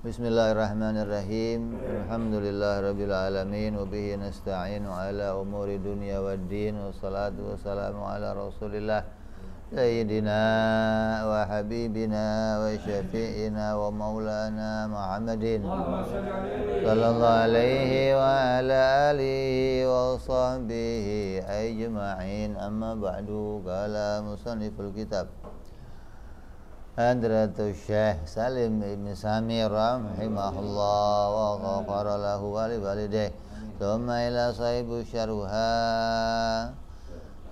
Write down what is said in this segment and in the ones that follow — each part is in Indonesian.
بسم الله الرحمن الرحيم الحمد لله رب العالمين وبه نستعين على أمور الدنيا والدين والصلاة والسلام على رسول الله سيدنا وحبيبنا وشفيئنا ومولانا محمد صلى الله عليه وعلى آله وصحبه أجمعين أما بعد قال مصنف الكتاب Hadratu Syekh Salim Ibn Samir rahimahullah wa ghafara lahu wali li walidayh ila sahibu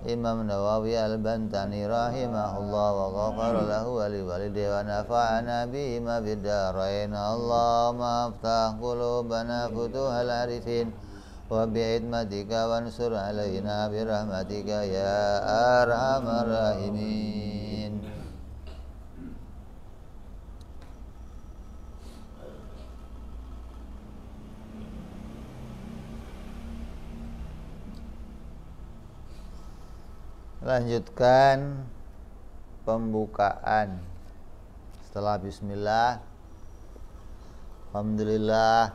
Imam Nawawi Al-Bantani rahimahullah wa ghafara lahu wa li walidayh wa nafa'ana bihi ma bidarain Allahumma aftah qulubana futuhal arifin وبعدمتك وانصر علينا برحمتك ya أرحم الراحمين lanjutkan pembukaan setelah bismillah alhamdulillah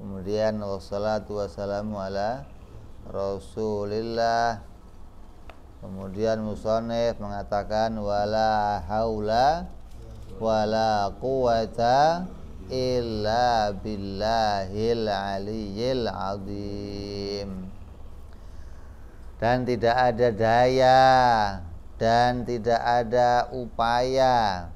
kemudian wassalatu wassalamu ala rasulillah kemudian musonif mengatakan wala haula wala quwata illa billahil aliyil azim dan tidak ada daya dan tidak ada upaya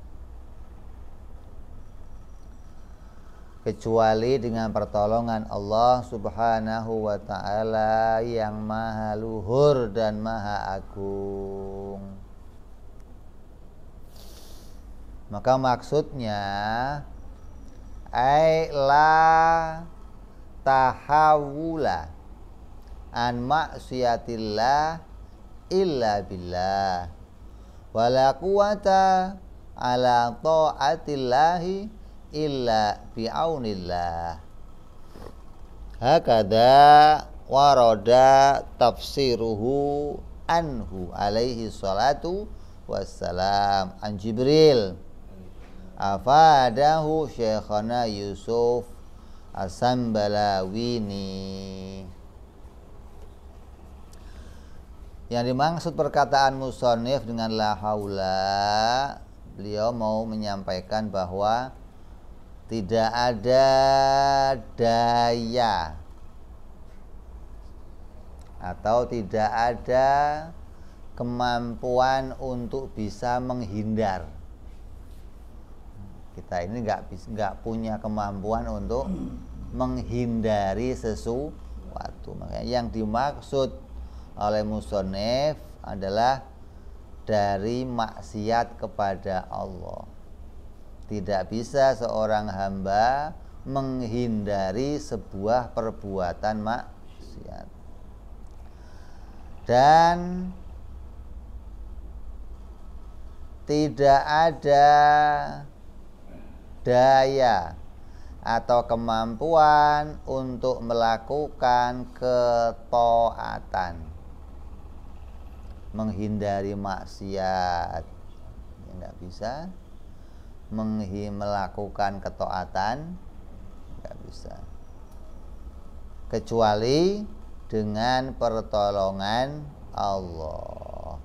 kecuali dengan pertolongan Allah Subhanahu wa taala yang maha luhur dan maha agung. Maka maksudnya ai la tahawula an maksiatillah illa billah wala quwata ala ta'atillahi illa bi'aunillah hakada waroda tafsiruhu anhu alaihi salatu wassalam an Jibril afadahu syekhana Yusuf asambalawini As Yang dimaksud perkataan musonif dengan la haula, beliau mau menyampaikan bahwa tidak ada daya atau tidak ada kemampuan untuk bisa menghindar. Kita ini nggak nggak punya kemampuan untuk menghindari sesuatu. Makanya yang dimaksud oleh musonef adalah dari maksiat kepada Allah. Tidak bisa seorang hamba menghindari sebuah perbuatan maksiat. Dan tidak ada daya atau kemampuan untuk melakukan ketaatan menghindari maksiat tidak ya, bisa Menghi melakukan ketaatan nggak bisa kecuali dengan pertolongan Allah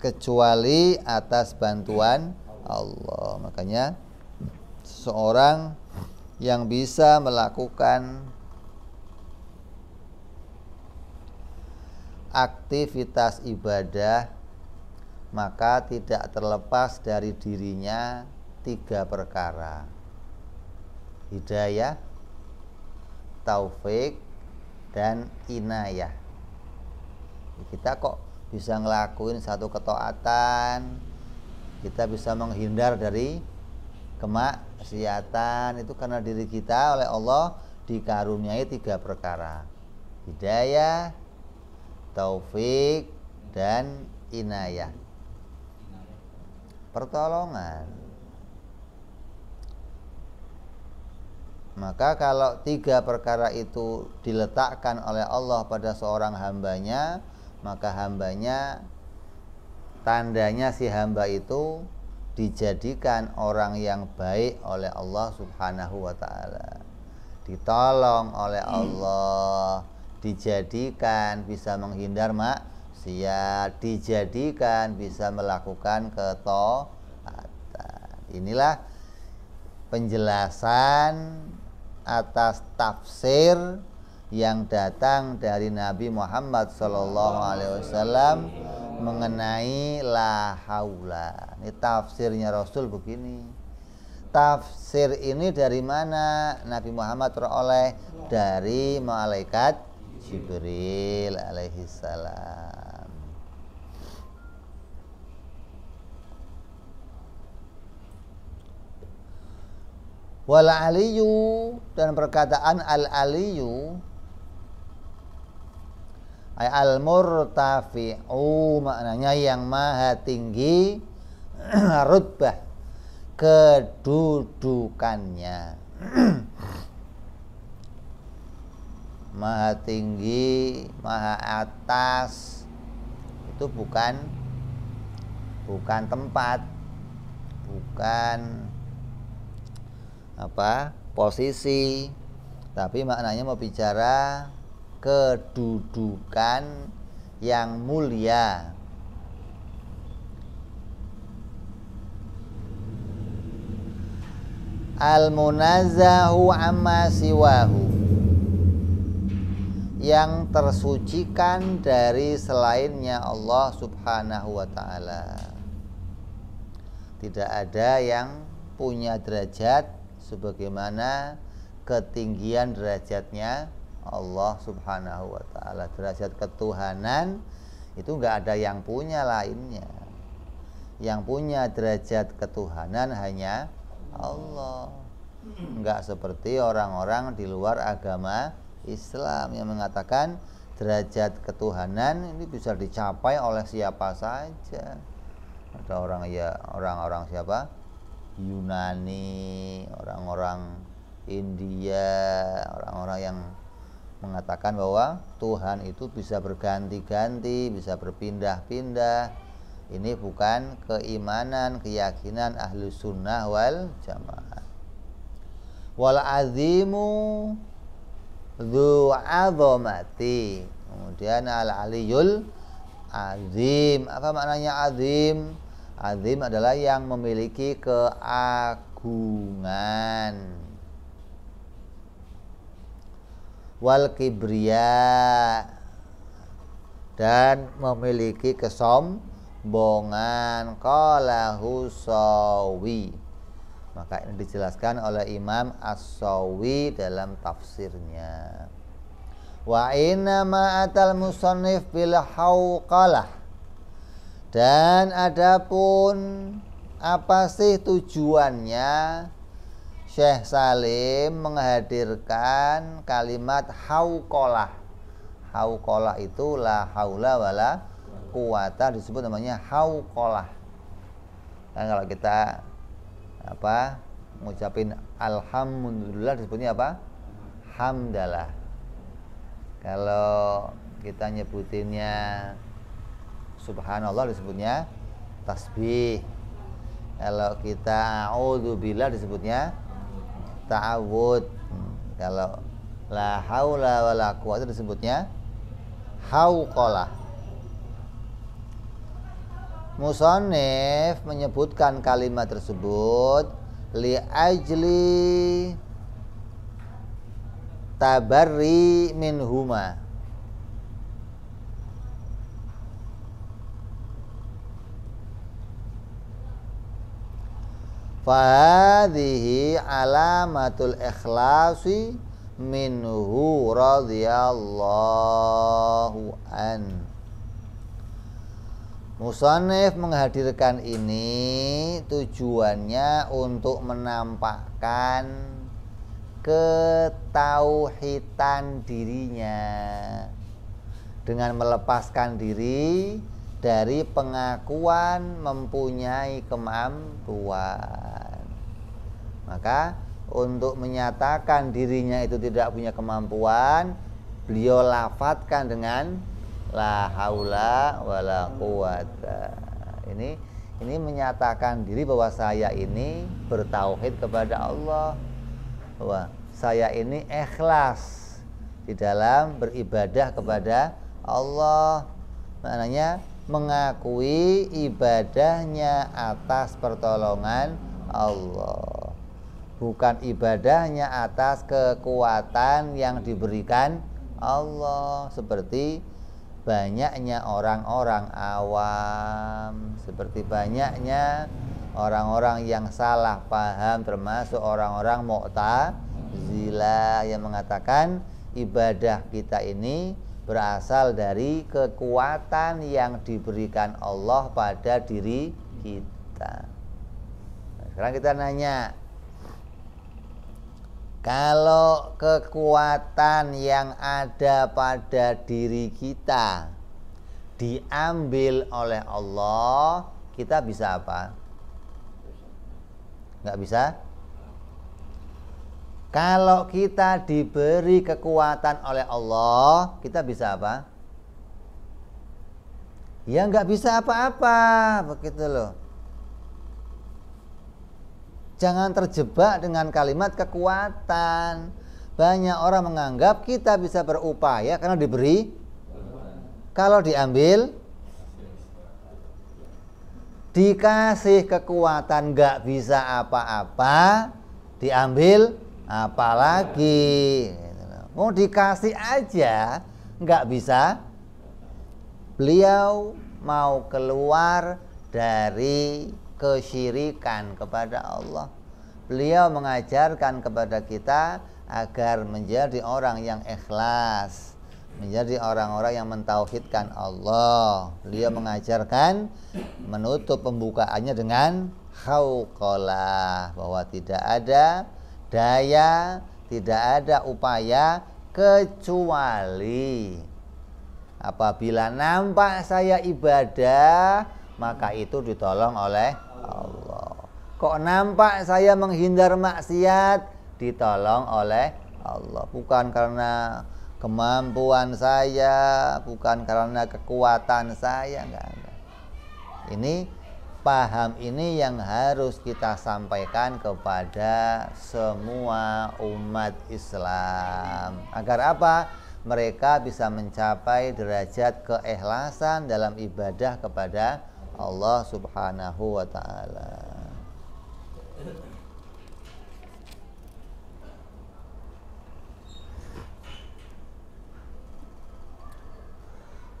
kecuali atas bantuan Allah makanya seorang yang bisa melakukan aktivitas ibadah maka tidak terlepas dari dirinya tiga perkara hidayah taufik dan inayah kita kok bisa ngelakuin satu ketaatan kita bisa menghindar dari kemaksiatan itu karena diri kita oleh Allah dikaruniai tiga perkara hidayah taufik dan inayah pertolongan maka kalau tiga perkara itu diletakkan oleh Allah pada seorang hambanya maka hambanya tandanya si hamba itu dijadikan orang yang baik oleh Allah subhanahu wa ta'ala ditolong oleh Allah dijadikan bisa menghindar maksiat, dijadikan bisa melakukan ketaatan. Inilah penjelasan atas tafsir yang datang dari Nabi Muhammad Shallallahu Alaihi Wasallam mengenai la haula. Ini tafsirnya Rasul begini tafsir ini dari mana Nabi Muhammad teroleh dari malaikat Jibril alaihi salam wal aliyu dan perkataan al aliyu ay al murtafi'u maknanya yang maha tinggi rutbah kedudukannya maha tinggi, maha atas itu bukan bukan tempat, bukan apa? posisi, tapi maknanya mau bicara kedudukan yang mulia. Al-munazzahu amma siwahu yang tersucikan dari selainnya Allah Subhanahu wa taala. Tidak ada yang punya derajat sebagaimana ketinggian derajatnya Allah Subhanahu wa taala. Derajat ketuhanan itu nggak ada yang punya lainnya. Yang punya derajat ketuhanan hanya Allah. Nggak seperti orang-orang di luar agama Islam yang mengatakan derajat ketuhanan ini bisa dicapai oleh siapa saja. Ada orang ya orang-orang siapa? Yunani, orang-orang India, orang-orang yang mengatakan bahwa Tuhan itu bisa berganti-ganti, bisa berpindah-pindah. Ini bukan keimanan, keyakinan ahlu sunnah wal jamaah. Wal azimu dzu kemudian al aliyul azim apa maknanya azim azim adalah yang memiliki keagungan wal kibriya dan memiliki kesombongan qala sawi. Maka ini dijelaskan oleh Imam As-Sawi dalam tafsirnya. Wa inna ma'atal musannif bil hauqalah. Dan adapun apa sih tujuannya Syekh Salim menghadirkan kalimat hauqalah. Hauqalah itu la haula wala kuwata disebut namanya hauqalah. Kan kalau kita apa ngucapin alhamdulillah disebutnya apa hamdalah kalau kita nyebutinnya subhanallah disebutnya tasbih kalau kita auzubillah disebutnya ta'awud kalau la haula wala quwata disebutnya hauqalah Musonif menyebutkan kalimat tersebut li ajli tabarri minhuma Fahadihi alamatul ikhlasi minhu radhiyallahu anhu Musonif menghadirkan ini tujuannya untuk menampakkan ketauhitan dirinya dengan melepaskan diri dari pengakuan mempunyai kemampuan. Maka untuk menyatakan dirinya itu tidak punya kemampuan, beliau lafatkan dengan la haula wala quwata. Ini ini menyatakan diri bahwa saya ini bertauhid kepada Allah. Bahwa saya ini ikhlas di dalam beribadah kepada Allah. Maknanya mengakui ibadahnya atas pertolongan Allah. Bukan ibadahnya atas kekuatan yang diberikan Allah seperti banyaknya orang-orang awam, seperti banyaknya orang-orang yang salah paham termasuk orang-orang zila yang mengatakan ibadah kita ini berasal dari kekuatan yang diberikan Allah pada diri kita. Nah, sekarang kita nanya, kalau kekuatan yang ada pada diri kita diambil oleh Allah, kita bisa apa? Enggak bisa? Kalau kita diberi kekuatan oleh Allah, kita bisa apa? Ya enggak bisa apa-apa, begitu loh. Jangan terjebak dengan kalimat kekuatan. Banyak orang menganggap kita bisa berupaya karena diberi. Kalau diambil, dikasih kekuatan nggak bisa apa-apa, diambil apalagi. Mau dikasih aja nggak bisa. Beliau mau keluar dari kesyirikan kepada Allah. Beliau mengajarkan kepada kita agar menjadi orang yang ikhlas, menjadi orang-orang yang mentauhidkan Allah. Beliau mengajarkan menutup pembukaannya dengan khauqalah bahwa tidak ada daya, tidak ada upaya kecuali apabila nampak saya ibadah maka itu ditolong oleh Allah. Kok nampak saya menghindar maksiat? Ditolong oleh Allah. Bukan karena kemampuan saya, bukan karena kekuatan saya, enggak ada. Ini paham ini yang harus kita sampaikan kepada semua umat Islam. Agar apa? Mereka bisa mencapai derajat keikhlasan dalam ibadah kepada Allah Subhanahu wa taala.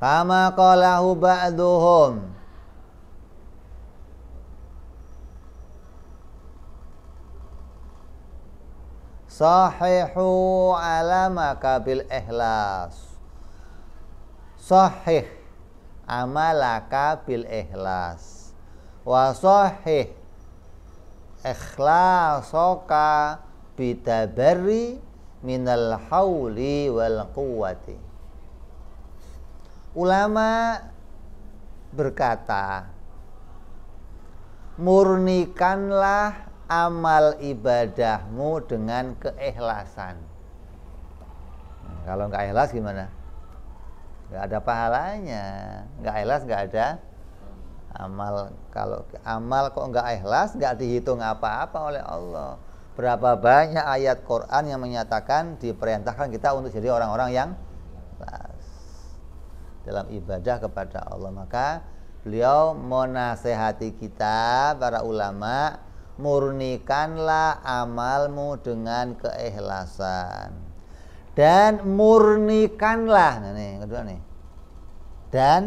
Kama qalahu ba'duhum Sahihu alamaka bil ikhlas Sahih amalaka bil ikhlas wa sahih ikhlasoka bitabarri minal hauli wal quwati ulama berkata murnikanlah amal ibadahmu dengan keikhlasan nah, kalau nggak ikhlas gimana nggak ada pahalanya nggak ikhlas nggak ada amal kalau amal kok nggak ikhlas nggak dihitung apa-apa oleh Allah berapa banyak ayat Quran yang menyatakan diperintahkan kita untuk jadi orang-orang yang ikhlas dalam ibadah kepada Allah maka beliau menasehati kita para ulama murnikanlah amalmu dengan keikhlasan dan murnikanlah nah, nih kedua nih dan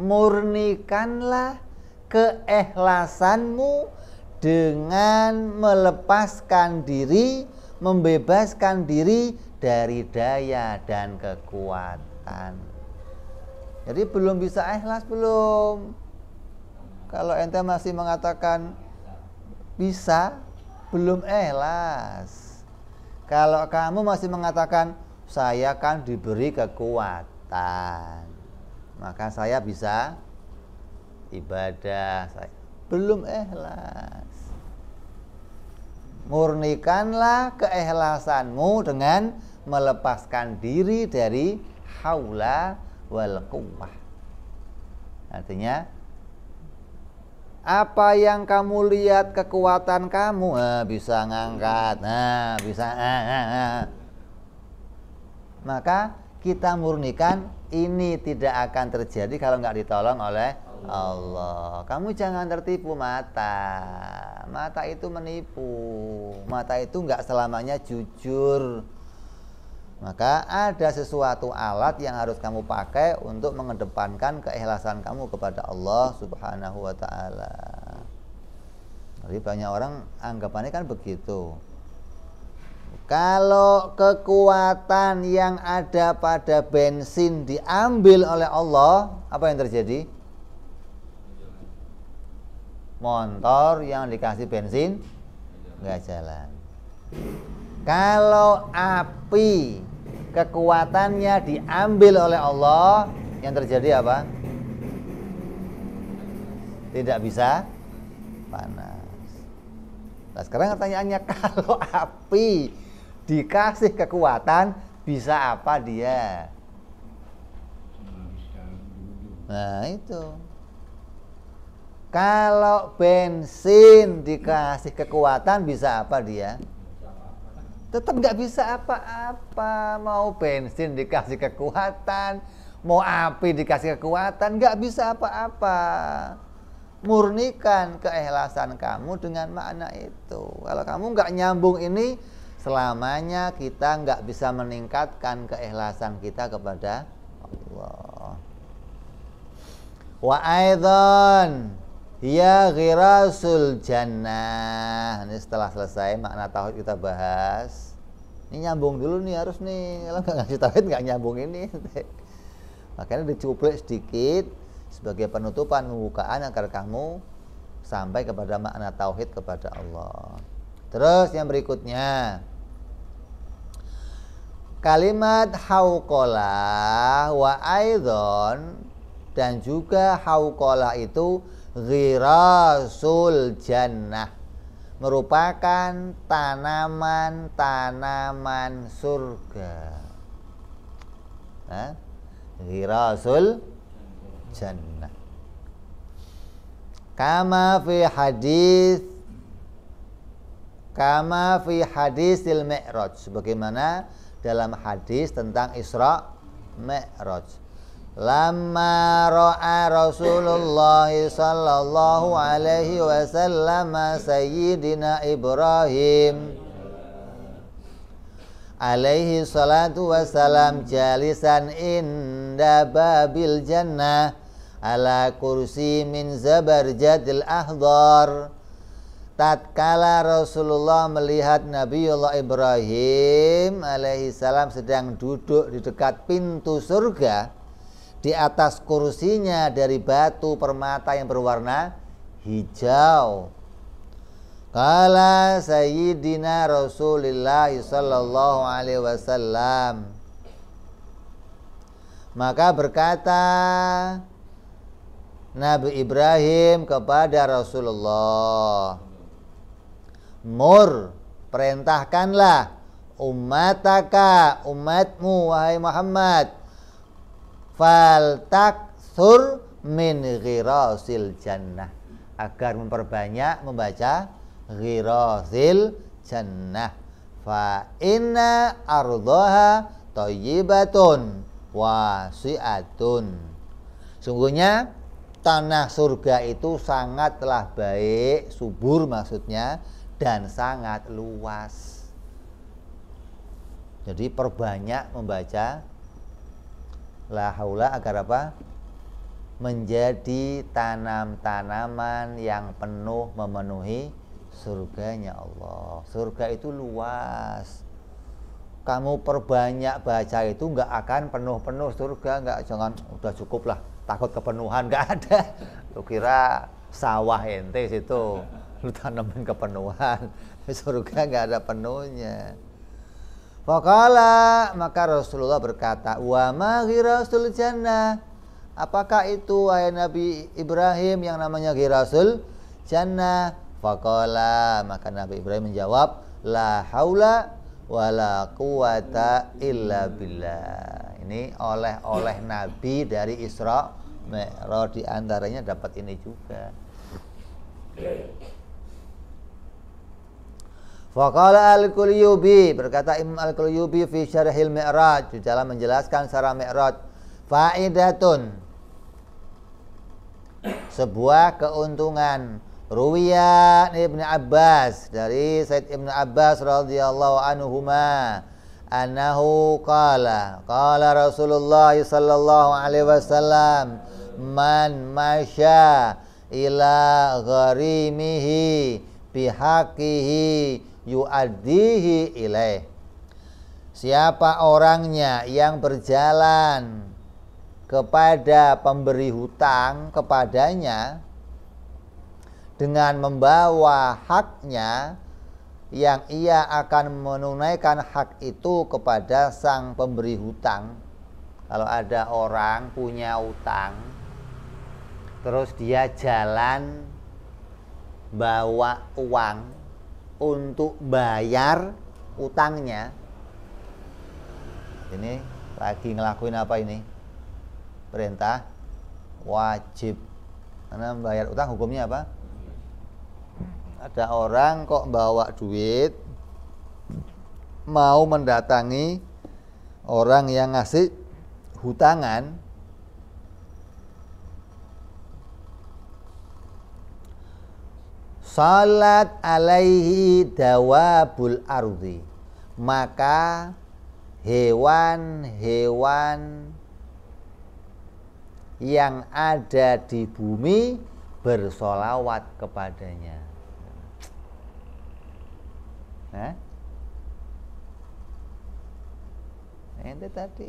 murnikanlah keikhlasanmu dengan melepaskan diri membebaskan diri dari daya dan kekuatan jadi belum bisa ikhlas belum kalau ente masih mengatakan bisa belum ikhlas kalau kamu masih mengatakan saya kan diberi kekuatan, maka saya bisa ibadah. Saya belum ikhlas. Murnikanlah keikhlasanmu dengan melepaskan diri dari haula wal quwwah. Artinya apa yang kamu lihat kekuatan kamu nah, bisa ngangkat nah bisa nah, nah, nah. maka kita murnikan ini tidak akan terjadi kalau nggak ditolong oleh Allah kamu jangan tertipu mata mata itu menipu mata itu nggak selamanya jujur maka ada sesuatu alat yang harus kamu pakai untuk mengedepankan keikhlasan kamu kepada Allah Subhanahu wa taala. Jadi banyak orang anggapannya kan begitu. Kalau kekuatan yang ada pada bensin diambil oleh Allah, apa yang terjadi? Motor yang dikasih bensin nggak jalan. Kalau api kekuatannya diambil oleh Allah yang terjadi apa? Tidak bisa panas. Nah, sekarang pertanyaannya kalau api dikasih kekuatan bisa apa dia? Nah, itu. Kalau bensin dikasih kekuatan bisa apa dia? tetap nggak bisa apa-apa mau bensin dikasih kekuatan mau api dikasih kekuatan nggak bisa apa-apa murnikan keikhlasan kamu dengan makna itu kalau kamu nggak nyambung ini selamanya kita nggak bisa meningkatkan keikhlasan kita kepada Allah wa aidan Ya ghirasul jannah. Ini setelah selesai makna tauhid kita bahas. Ini nyambung dulu nih harus nih. Kalau nggak ngasih tauhid nggak nyambung ini. Makanya dicuplik sedikit sebagai penutupan pembukaan agar kamu sampai kepada makna tauhid kepada Allah. Terus yang berikutnya kalimat haukola wa aidon dan juga haukola itu ghirasul jannah merupakan tanaman-tanaman surga. Nah, ghirasul jannah. Kama fi hadis kama fi hadis mi'raj sebagaimana dalam hadis tentang Isra Mi'raj. Lama ra'a Rasulullah sallallahu alaihi wasallam sayyidina Ibrahim alaihi salatu wassalam jalisan inda babil jannah ala kursi min jadil ahdar tatkala Rasulullah melihat Nabiullah Ibrahim alaihi salam sedang duduk di dekat pintu surga di atas kursinya dari batu permata yang berwarna hijau. Kala Sayyidina Rasulullah Sallallahu Alaihi Wasallam Maka berkata Nabi Ibrahim kepada Rasulullah Mur perintahkanlah umataka umatmu wahai Muhammad Faltak sur min ghirasil jannah agar memperbanyak membaca ghirasil jannah fa inna ardaha thayyibatun wasi'atun sungguhnya tanah surga itu sangatlah baik subur maksudnya dan sangat luas jadi perbanyak membaca la haula agar apa? Menjadi tanam-tanaman yang penuh memenuhi surganya Allah. Surga itu luas. Kamu perbanyak baca itu nggak akan penuh-penuh surga, nggak jangan udah cukup lah. Takut kepenuhan nggak ada. Lu kira sawah ente situ, lu tanamin kepenuhan. Surga nggak ada penuhnya. Fakala maka Rasulullah berkata, wa ma Rasul jannah. Apakah itu ayat Nabi Ibrahim yang namanya ghirasul jannah? Fakala maka Nabi Ibrahim menjawab, la haula la quwata illa billah. Ini oleh-oleh Nabi dari Isra Mi'raj di antaranya dapat ini juga. Ya, ya. Faqala Al-Qulyubi berkata Imam Al-Qulyubi fi syarhil Mi'raj dalam menjelaskan secara Mi'raj faidatun sebuah keuntungan Ruwiya Ibnu Abbas dari Said Ibn Abbas radhiyallahu anhuma annahu qala qala Rasulullah sallallahu alaihi wasallam man masya ila gharimihi bihaqihi yu'addihi ilaih. Siapa orangnya yang berjalan kepada pemberi hutang kepadanya dengan membawa haknya yang ia akan menunaikan hak itu kepada sang pemberi hutang. Kalau ada orang punya utang terus dia jalan bawa uang untuk bayar utangnya ini lagi ngelakuin apa ini perintah wajib karena membayar utang hukumnya apa ada orang kok bawa duit mau mendatangi orang yang ngasih hutangan salat alaihi dawabul ardi maka hewan-hewan yang ada di bumi bersolawat kepadanya. Nah, ente tadi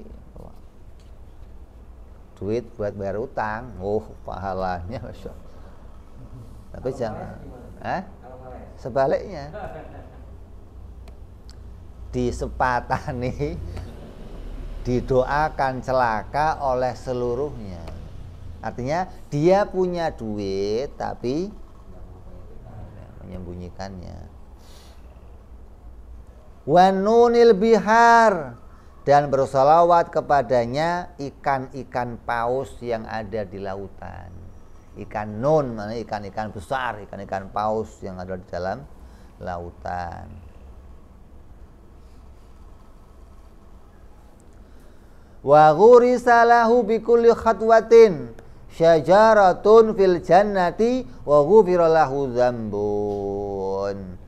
duit buat bayar utang, oh pahalanya, masya. Tapi jangan. Hah? Ya? Sebaliknya. Disepatani didoakan celaka oleh seluruhnya. Artinya dia punya duit tapi menyembunyikannya. Wanunil bihar dan bersolawat kepadanya ikan-ikan paus yang ada di lautan ikan non mana ikan-ikan besar, ikan-ikan paus yang ada di dalam lautan. Wa ghurisalahu bi kulli khatwatin syajaratun fil jannati wa ghufira lahu dzambun.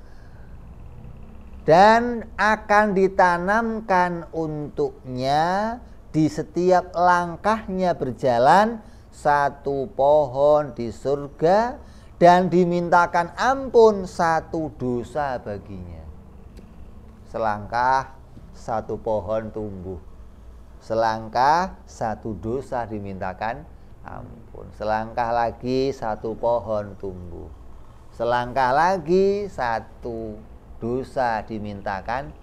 Dan akan ditanamkan untuknya di setiap langkahnya berjalan satu pohon di surga dan dimintakan ampun satu dosa baginya. Selangkah satu pohon tumbuh. Selangkah satu dosa dimintakan ampun. Selangkah lagi satu pohon tumbuh. Selangkah lagi satu dosa dimintakan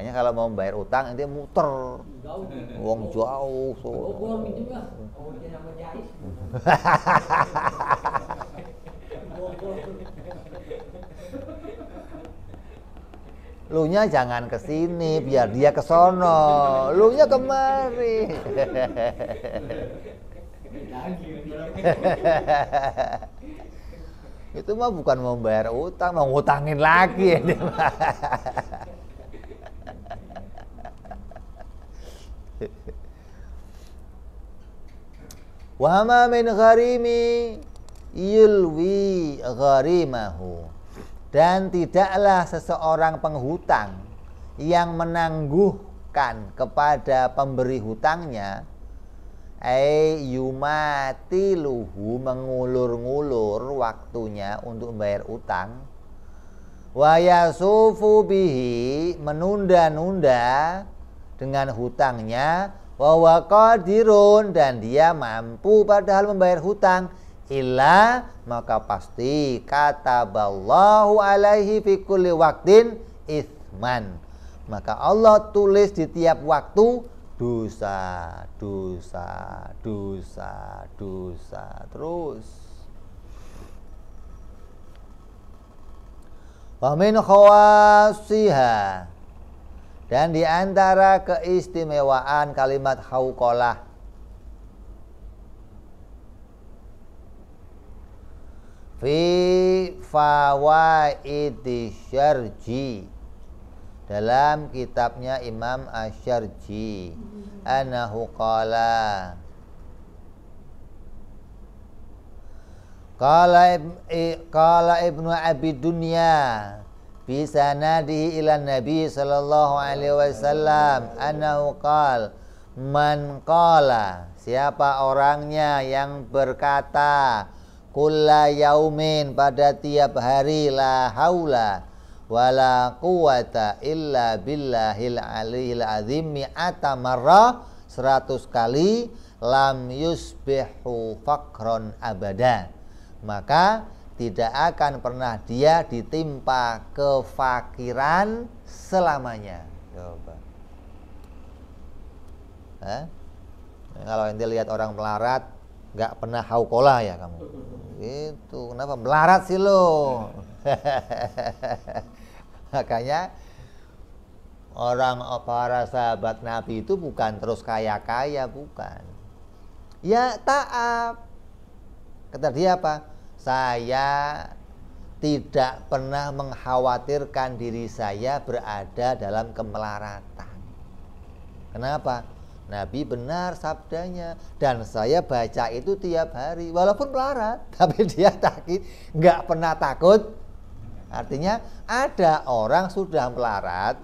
Makanya kalau mau bayar utang nanti muter. uang jauh. So. Lu nya jangan ke sini biar dia ke sono. Lu nya kemari. itu mah bukan membayar utang, mau ngutangin lagi ya Wa ma min gharimi yulwi gharimahu. Dan tidaklah seseorang penghutang yang menangguhkan kepada pemberi hutangnya ai yumatiluhu mengulur-ngulur waktunya untuk membayar utang wayasufu bihi menunda-nunda dengan hutangnya Wawa qadirun dan dia mampu padahal membayar hutang illa maka pasti kata ballahu alaihi fi kulli waktin isman maka Allah tulis di tiap waktu dosa dosa dosa dosa terus wa min khawasiha dan di antara keistimewaan kalimat haukolah fi fawaidi syarji dalam kitabnya Imam Asyarji anahu qala qala qala ibnu abi dunya fi sanadihi ila nabi sallallahu alaihi wasallam annahu qala man qala siapa orangnya yang berkata kulla yaumin pada tiap hari la haula wala quwata illa billahil aliyil azim mi'ata marrah 100 kali lam yusbihu fakron abada maka tidak akan pernah dia ditimpa kefakiran selamanya. Coba. Eh? kalau nanti lihat orang melarat, nggak pernah haukola ya kamu. Itu kenapa melarat sih lo? Makanya orang para sahabat Nabi itu bukan terus kaya-kaya, bukan. Ya taat. Kata dia apa? saya tidak pernah mengkhawatirkan diri saya berada dalam kemelaratan. Kenapa? Nabi benar sabdanya dan saya baca itu tiap hari walaupun melarat tapi dia takut nggak pernah takut artinya ada orang sudah melarat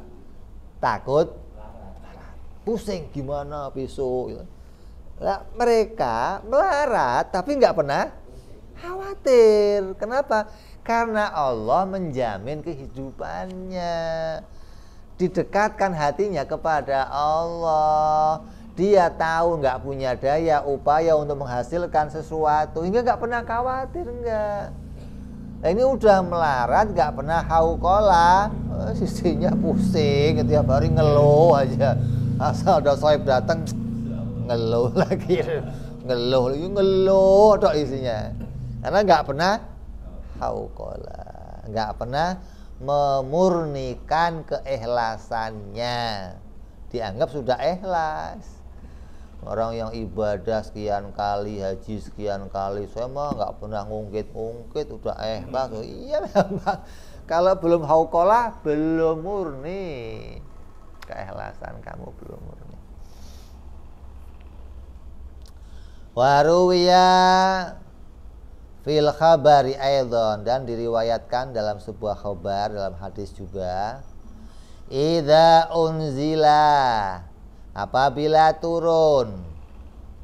takut pusing gimana besok mereka melarat tapi nggak pernah Khawatir. Kenapa? Karena Allah menjamin kehidupannya. Didekatkan hatinya kepada Allah. Dia tahu nggak punya daya upaya untuk menghasilkan sesuatu. Hingga nggak pernah khawatir nggak. Nah, ini udah melarat nggak pernah haukola eh, sisinya pusing tiap hari ngeluh aja asal ada soib datang ngeluh lagi ngeluh ngeluh ada isinya karena nggak pernah haukola, nggak pernah memurnikan keikhlasannya. Dianggap sudah ikhlas. Orang yang ibadah sekian kali, haji sekian kali, saya mah nggak pernah ngungkit-ngungkit, udah ikhlas. Hmm. iya bang Kalau belum haukola, belum murni. Keikhlasan kamu belum murni. waruwiyah fil khabari aidon dan diriwayatkan dalam sebuah khabar dalam hadis juga idza unzila apabila turun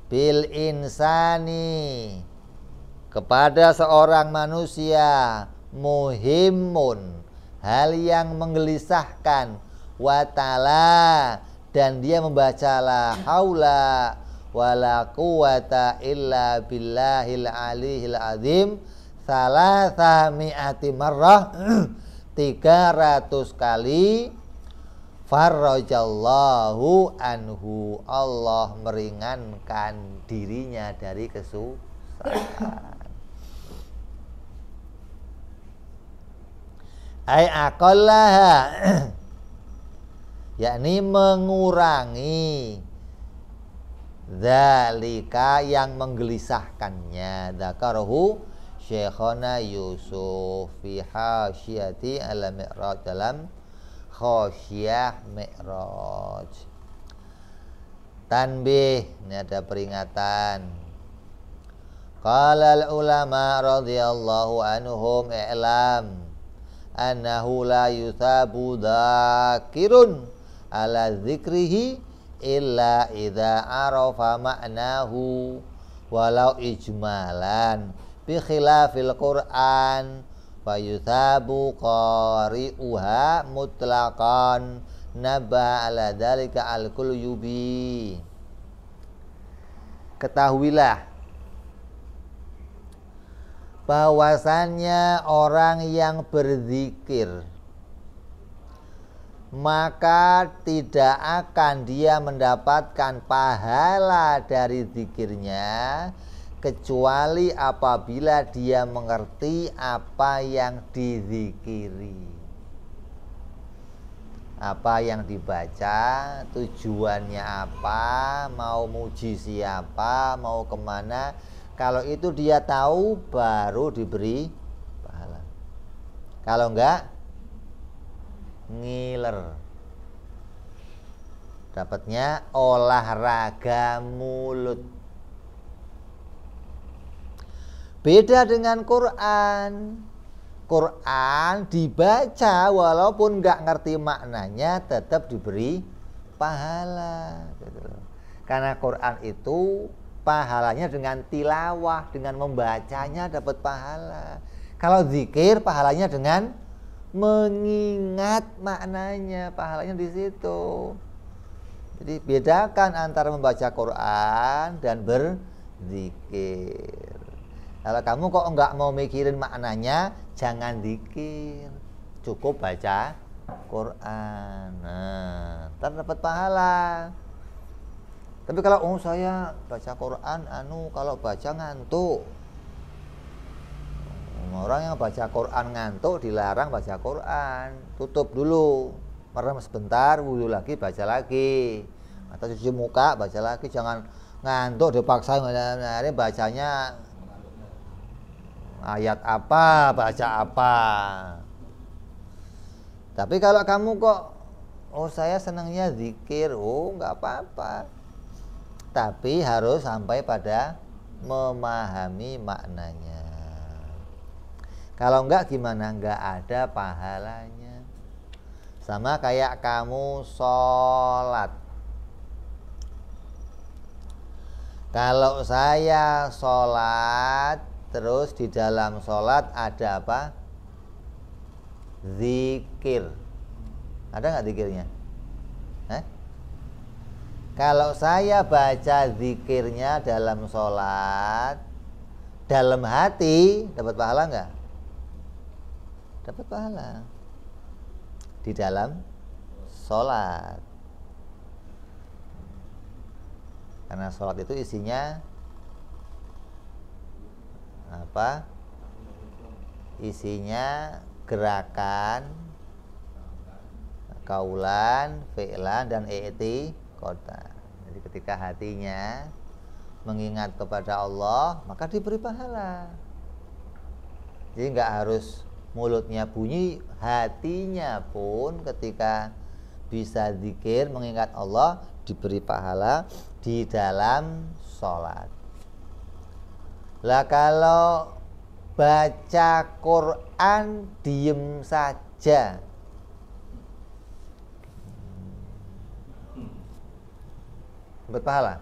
bil insani kepada seorang manusia muhimun hal yang menggelisahkan watala dan dia membacalah haula wala quwata illa billahil alihil azim salasa mi'ati marrah 300 kali farajallahu anhu Allah meringankan dirinya dari kesusahan ay akollaha yakni mengurangi Zalika yang menggelisahkannya Zakarahu Syekhona Yusuf Fi hasyati ala mi'raj Dalam khosyah mi'raj Tanbih Ini ada peringatan Qalal ulama radhiyallahu anhum i'lam annahu la yusabu dzakirun ala zikrihi illa idza arafa ma'nahu walau ijmalan bi khilafil Qur'an yuthabu qari'uha mutlaqan naba ala dalika al kulyubi ketahuilah bahwasannya orang yang berzikir maka tidak akan dia mendapatkan pahala dari zikirnya kecuali apabila dia mengerti apa yang dizikiri apa yang dibaca tujuannya apa mau muji siapa mau kemana kalau itu dia tahu baru diberi pahala kalau enggak ngiler dapatnya olahraga mulut beda dengan Quran Quran dibaca walaupun nggak ngerti maknanya tetap diberi pahala gitu karena Quran itu pahalanya dengan tilawah dengan membacanya dapat pahala kalau zikir pahalanya dengan mengingat maknanya, pahalanya di situ. Jadi bedakan antara membaca Quran dan berzikir. Kalau kamu kok enggak mau mikirin maknanya, jangan zikir. Cukup baca Quran. Nah, dapat pahala. Tapi kalau oh saya baca Quran anu kalau baca ngantuk. Orang yang baca Quran ngantuk dilarang baca Quran, tutup dulu, merem sebentar, wudhu lagi baca lagi, atau cuci muka baca lagi, jangan ngantuk dipaksa hari bacanya ayat apa, baca apa. Tapi kalau kamu kok, oh saya senangnya zikir, oh nggak apa-apa. Tapi harus sampai pada memahami maknanya. Kalau enggak gimana? Enggak ada pahalanya. Sama kayak kamu sholat. Kalau saya sholat, terus di dalam sholat ada apa? Zikir. Ada nggak zikirnya? Eh? Kalau saya baca zikirnya dalam sholat, dalam hati dapat pahala nggak? dapat pahala di dalam sholat karena sholat itu isinya apa isinya gerakan kaulan, fi'lan dan i'ti kota. Jadi ketika hatinya mengingat kepada Allah, maka diberi pahala. Jadi nggak harus mulutnya bunyi, hatinya pun ketika bisa zikir mengingat Allah diberi pahala di dalam sholat. Lah kalau baca Quran diem saja berpahala.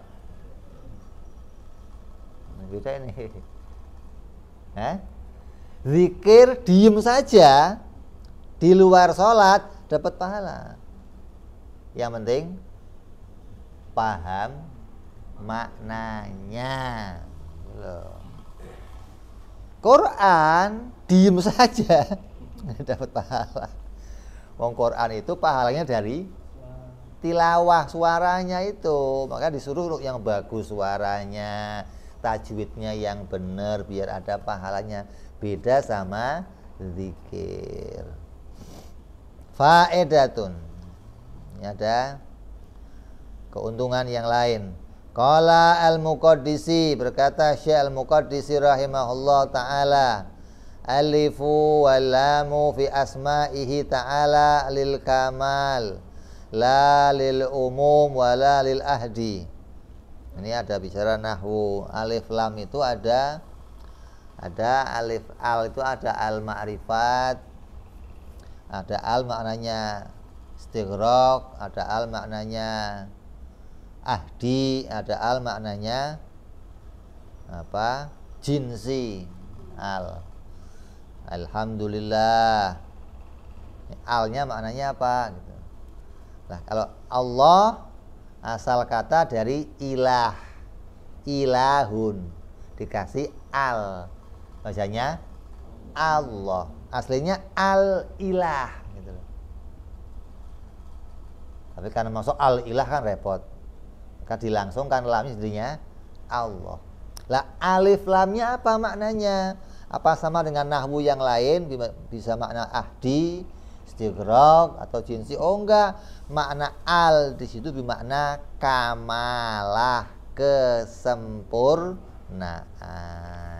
Beda ini. Hah? Zikir diem saja di luar sholat dapat pahala. Yang penting paham maknanya. Loh. Gitu. Quran diem saja dapat pahala. Wong Quran itu pahalanya dari tilawah suaranya itu. Maka disuruh yang bagus suaranya, tajwidnya yang benar biar ada pahalanya. Beda sama zikir. Faedatun. Ini ada keuntungan yang lain. Qala al-Muqaddisi berkata Syekh al-Muqaddisi rahimahullah taala Alifu walamu fi asma'ihi ta'ala lil kamal la lil umum wala lil ahdi. Ini ada bicara nahwu. Alif lam itu ada ada alif al itu ada al ma'rifat ada al maknanya istighraq ada al maknanya ahdi ada al maknanya apa jinsi al alhamdulillah alnya maknanya apa gitu. nah kalau Allah asal kata dari ilah ilahun dikasih al bahasanya Allah. Aslinya al-ilah gitu Tapi karena masuk al-ilah kan repot. Maka dilangsungkan lamnya jadinya Allah. Lah alif lamnya apa maknanya? Apa sama dengan nahwu yang lain bisa makna ahdi, istigrok atau jinsi? Oh enggak, makna al di situ bermakna kamalah kesempurnaan.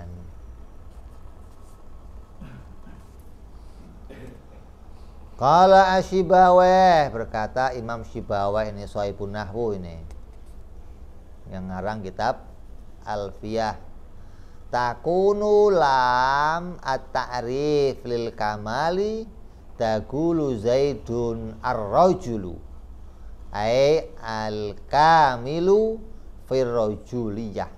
Kala Asyibaweh berkata Imam Syibaweh ini Soibun Nahwu ini yang ngarang kitab Alfiyah takunu lam at-ta'rif lil kamali dagulu zaidun ar-rajulu ai al-kamilu firrajuliyah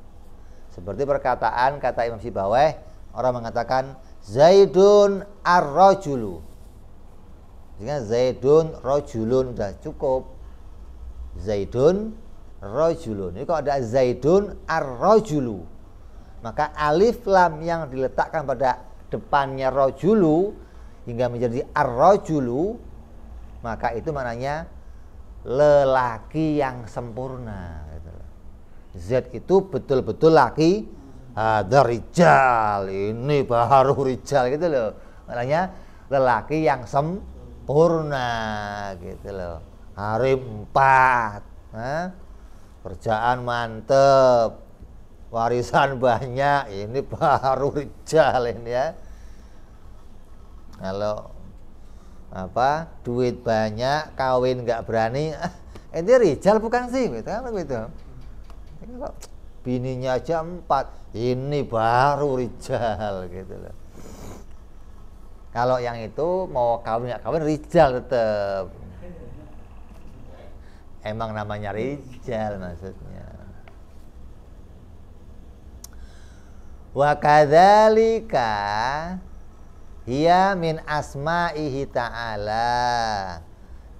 seperti perkataan kata Imam Sibawai orang mengatakan zaidun ar-rajulu sehingga Zaidun rojulun sudah cukup. Zaidun rojulun. Ini kalau ada Zaidun ar-rojulu. Maka alif lam yang diletakkan pada depannya rojulu hingga menjadi ar-rojulu maka itu maknanya lelaki yang sempurna gitu Z itu betul-betul laki ada rijal ini baharu rijal gitu loh maknanya lelaki yang sem purna gitu loh hari empat Hah? kerjaan mantep warisan banyak ini baru rijal ya kalau apa duit banyak kawin nggak berani ah, ini rijal bukan sih gitu kan gitu bininya aja empat ini baru rijal gitu loh kalau yang itu mau kawin nggak kawin Rizal tetap. Emang namanya Rizal maksudnya. Wa kadzalika hiya min asma'ihi ta'ala.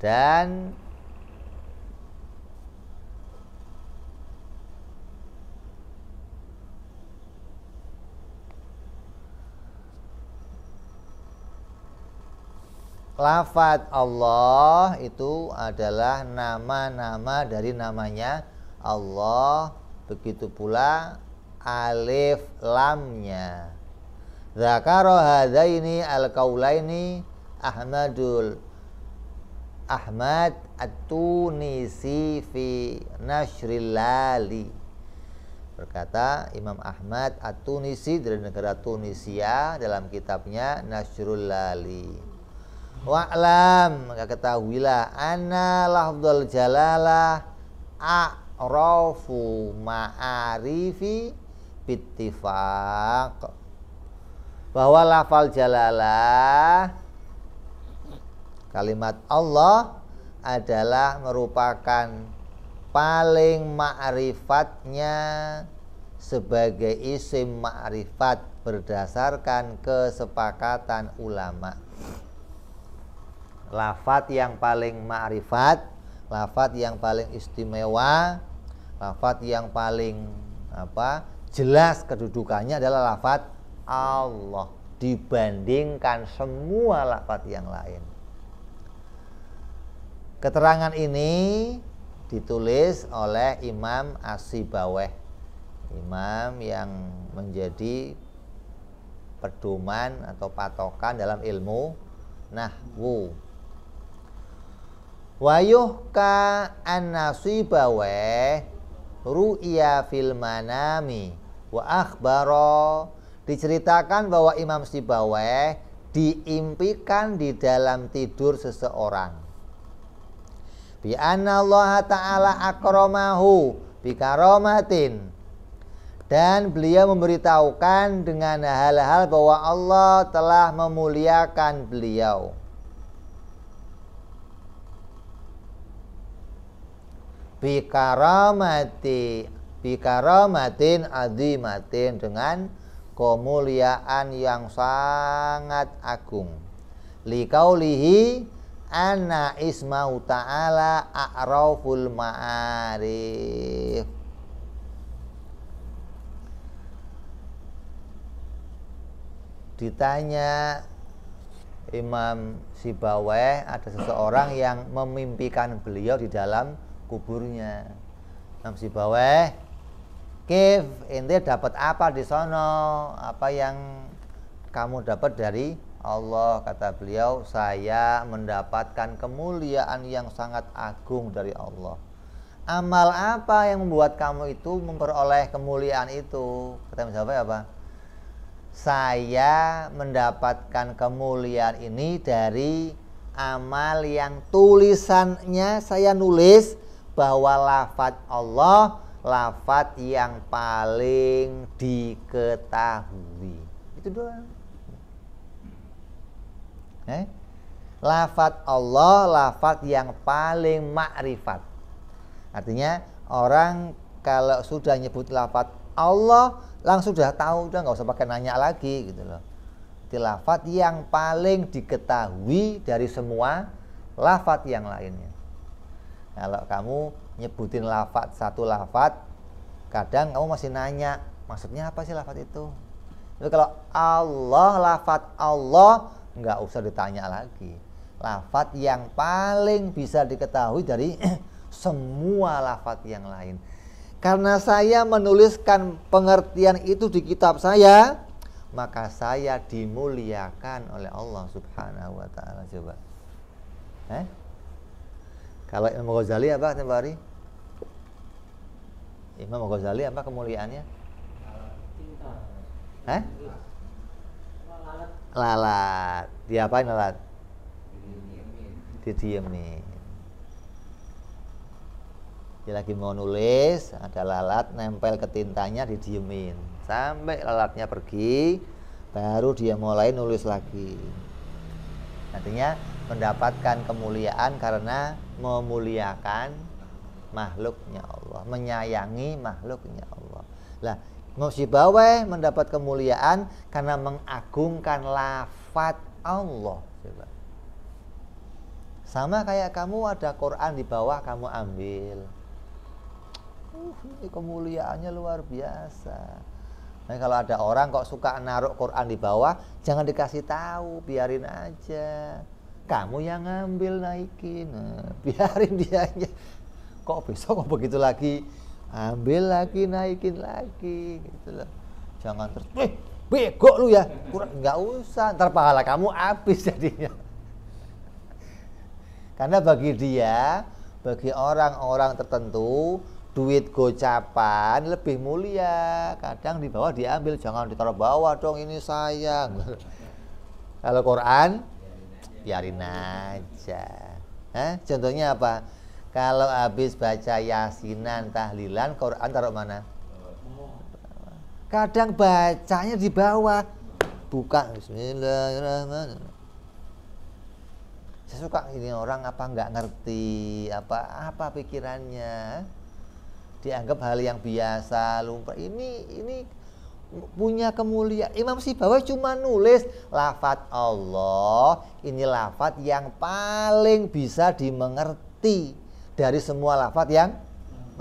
Dan Lafat Allah itu adalah nama-nama dari namanya Allah. Begitu pula alif lamnya. Zakaro hadaini al-kaulaini Ahmadul Ahmad At-Tunisi fi Nashrilali berkata Imam Ahmad At-Tunisi dari negara Tunisia dalam kitabnya Nasrul Lali. Wa'lam maka ketahuilah anna lafdzul jalalah a'rafu ma'arifi bittifaq bahwa lafal jalalah kalimat Allah adalah merupakan paling ma'rifatnya sebagai isim ma'rifat berdasarkan kesepakatan ulama' lafat yang paling ma'rifat lafat yang paling istimewa lafat yang paling apa jelas kedudukannya adalah lafat Allah dibandingkan semua lafat yang lain keterangan ini ditulis oleh Imam Asibaweh imam yang menjadi pedoman atau patokan dalam ilmu nahwu wayuhka an-nasibawe ru'ya fil manami wa akhbaro diceritakan bahwa Imam Sibawe diimpikan di dalam tidur seseorang bi Allah taala akromahu bi karomatin dan beliau memberitahukan dengan hal-hal bahwa Allah telah memuliakan beliau bikaramati bikaramatin adimatin dengan kemuliaan yang sangat agung likaulihi anna ismau ta'ala a'raful ma'arif ditanya Imam Sibawai ada seseorang yang memimpikan beliau di dalam kuburnya Namsi bawah Kif ente dapat apa di sono apa yang kamu dapat dari Allah kata beliau saya mendapatkan kemuliaan yang sangat agung dari Allah amal apa yang membuat kamu itu memperoleh kemuliaan itu kata misalnya apa saya mendapatkan kemuliaan ini dari amal yang tulisannya saya nulis bahwa lafat Allah lafat yang paling diketahui. Itu doang. Eh? Lafat Allah, lafat yang paling makrifat. Artinya orang kalau sudah nyebut lafat Allah langsung sudah tahu udah nggak usah pakai nanya lagi gitu loh. Itu lafat yang paling diketahui dari semua lafat yang lainnya kalau kamu nyebutin lafat satu lafat kadang kamu masih nanya maksudnya apa sih lafat itu tapi kalau Allah lafat Allah nggak usah ditanya lagi lafat yang paling bisa diketahui dari semua lafat yang lain karena saya menuliskan pengertian itu di kitab saya maka saya dimuliakan oleh Allah Subhanahu wa taala coba eh kalau Imam Ghazali apa tempoh hari? Imam Ghazali apa kemuliaannya? Eh? Lalat. Diapain lalat? Didiemin. Dia lagi mau nulis, ada lalat nempel ke tintanya didiemin. Sampai lalatnya pergi, baru dia mulai nulis lagi. Nantinya mendapatkan kemuliaan karena memuliakan makhluknya Allah, menyayangi makhluknya Allah. Lah, ngosibawe mendapat kemuliaan karena mengagungkan lafat Allah. Sama kayak kamu ada Quran di bawah kamu ambil. Uh, ini kemuliaannya luar biasa. Nah, kalau ada orang kok suka naruh Quran di bawah, jangan dikasih tahu, biarin aja kamu yang ngambil naikin nah, biarin dia aja kok besok kok begitu lagi ambil lagi naikin lagi gitu loh jangan terus eh bego lu ya kurang nggak usah ntar pahala kamu habis jadinya karena bagi dia bagi orang-orang tertentu duit gocapan lebih mulia kadang di bawah diambil jangan ditaruh bawah dong ini sayang kalau Quran biarin aja. Hah? Contohnya apa? Kalau habis baca yasinan, tahlilan, Quran taruh mana? Kadang bacanya di bawah. Buka Bismillahirrahmanirrahim. Saya suka ini orang apa nggak ngerti apa apa pikirannya dianggap hal yang biasa lumpur ini ini punya kemuliaan. Imam Sibawai cuma nulis lafat Allah, ini lafat yang paling bisa dimengerti dari semua lafat yang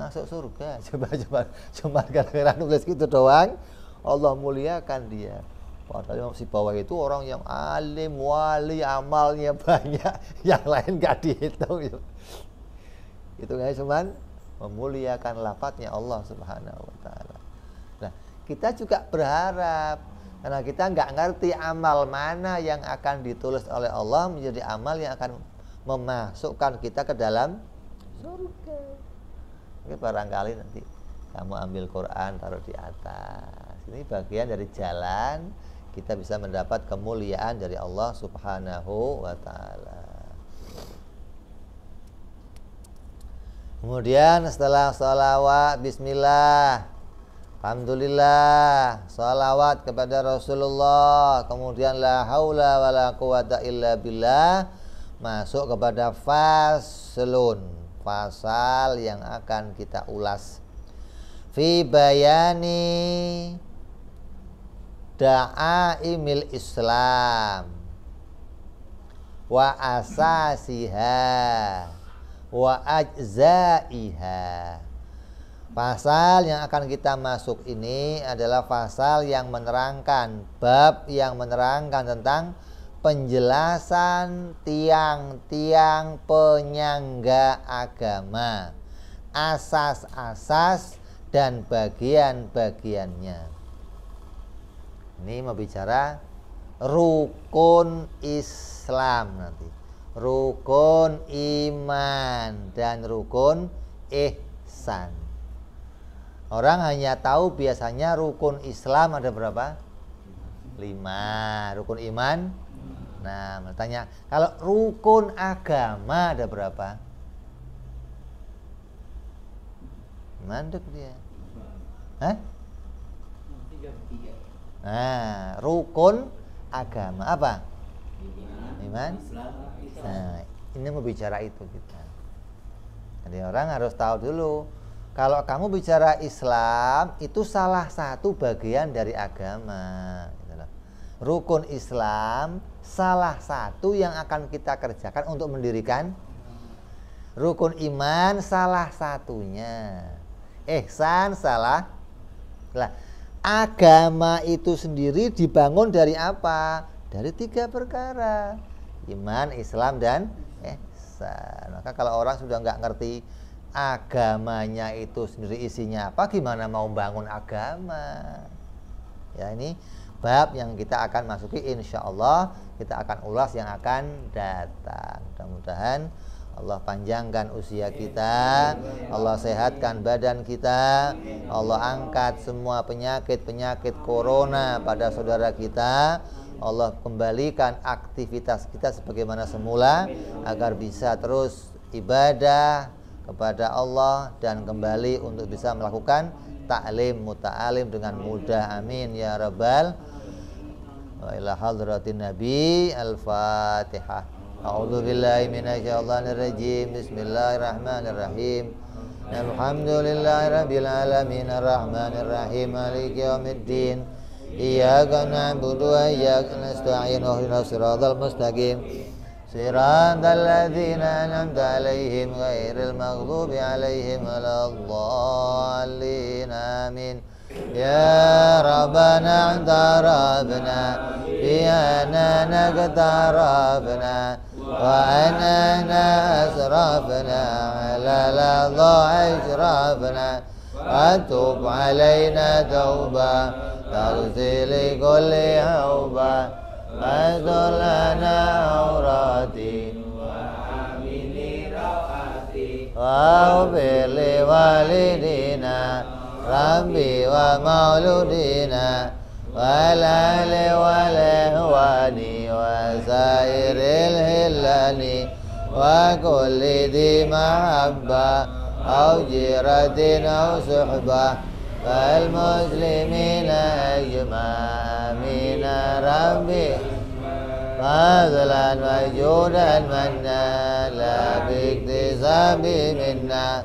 masuk surga. Coba coba cuma gara-gara nulis gitu doang. Allah muliakan dia. Padahal Imam Sibawai itu orang yang alim, wali, amalnya banyak, yang lain gak dihitung. Itu guys cuman memuliakan lafadznya Allah Subhanahu wa taala kita juga berharap karena kita nggak ngerti amal mana yang akan ditulis oleh Allah menjadi amal yang akan memasukkan kita ke dalam surga. Oke, barangkali nanti kamu ambil Quran taruh di atas. Ini bagian dari jalan kita bisa mendapat kemuliaan dari Allah Subhanahu wa taala. Kemudian setelah sholawat Bismillah Alhamdulillah Salawat kepada Rasulullah Kemudian la haula wa la quwata illa billah Masuk kepada faslun Fasal yang akan kita ulas Fi bayani Da'aimil Islam Wa asasiha Wa ajzaiha Pasal yang akan kita masuk ini adalah pasal yang menerangkan bab yang menerangkan tentang penjelasan tiang-tiang penyangga agama, asas-asas dan bagian-bagiannya. Ini membicara rukun Islam nanti. Rukun iman dan rukun ihsan. Orang hanya tahu biasanya rukun Islam ada berapa? Lima. Rukun iman? Nah, bertanya kalau rukun agama ada berapa? Mandek dia. Hah? Nah, rukun agama apa? Iman. Nah, ini mau bicara itu kita. Jadi orang harus tahu dulu kalau kamu bicara Islam itu salah satu bagian dari agama gitu rukun Islam salah satu yang akan kita kerjakan untuk mendirikan rukun iman salah satunya ihsan salah lah agama itu sendiri dibangun dari apa dari tiga perkara iman Islam dan ihsan maka kalau orang sudah nggak ngerti agamanya itu sendiri isinya apa gimana mau bangun agama ya ini bab yang kita akan masuki insya Allah kita akan ulas yang akan datang mudah-mudahan Allah panjangkan usia kita Allah sehatkan badan kita Allah angkat semua penyakit-penyakit corona pada saudara kita Allah kembalikan aktivitas kita sebagaimana semula agar bisa terus ibadah kepada Allah dan kembali untuk bisa melakukan ta'lim muta'alim dengan mudah amin ya rabbal wa ila hadratin nabi al-fatihah a'udzu billahi minasyaitonir rajim bismillahirrahmanirrahim alhamdulillahi rabbil alamin arrahmanir rahim maliki yaumiddin iyyaka na'budu wa iyyaka nasta'in ihdinas siratal mustaqim صراط الذين أنعمت عليهم غير المغضوب عليهم ولا الضالين آمين يا ربنا اعترفنا بأننا اقترفنا وأننا أسرفنا على الأرض أشرفنا وتوب علينا توبة تغسل كل حوبة فاستر لنا عوراتي وحملي روحاتي واغفر لوالدينا ربي ومولودينا والأهل والإخوان وسائر الهلال وكل ذي محبة أو جيرة أو صحبة فالمسلمين أجمعين ربي فضلا وجودا منا لا باكتساب منا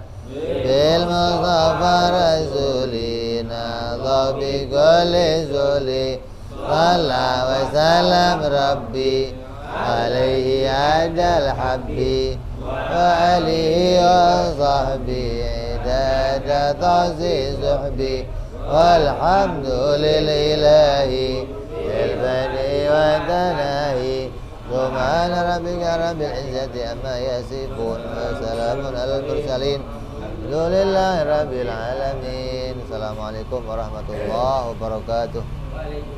بالمصطفى رسولنا بكل زولي صلى وسلم ربي عليه أجل الحبي وعلي وصحبي عداد تعزيز زحبي والحمد للإله بالبني والدناهي سبحان ربك رب العزة أما يصفون وسلام على المرسلين الحمد لله رب العالمين السلام عليكم ورحمة الله وبركاته